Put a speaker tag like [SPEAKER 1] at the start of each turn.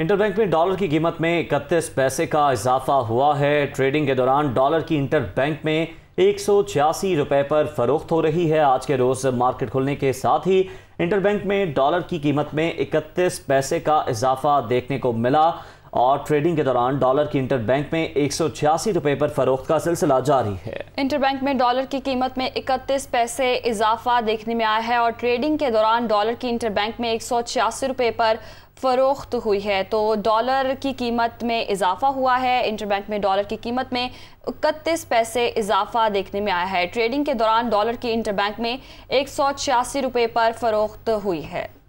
[SPEAKER 1] interbank में dollar की कीमत में इकतीस पैसे का इजाफा हुआ है ट्रेडिंग के दौरान डॉलर की इंटरबैंक में एक रुपए पर फरोख्त हो रही है आज के रोज़ मार्केट खुलने के साथ ही इंटरबैंक में डॉलर की कीमत में इकतीस पैसे का इजाफा देखने को मिला और ट्रेडिंग के दौरान डॉलर की इंटरबैंक में एक सौ छियासी रुपए पर फरोख्त का सिलसिला जारी है
[SPEAKER 2] इंटरबैंक में डॉलर की कीमत में इकतीस पैसे इजाफा देखने में आया है और ट्रेडिंग के दौरान डॉलर की इंटर बैंक में एक सौ छियासी रुपए पर फरोख्त हुई है तो डॉलर की कीमत में इजाफा हुआ है इंटरबैंक में डॉलर की कीमत में इकतीस पैसे इजाफा देखने में आया है ट्रेडिंग के दौरान डॉलर की इंटरबैंक में एक सौ छियासी रुपए पर फरोख्त हुई है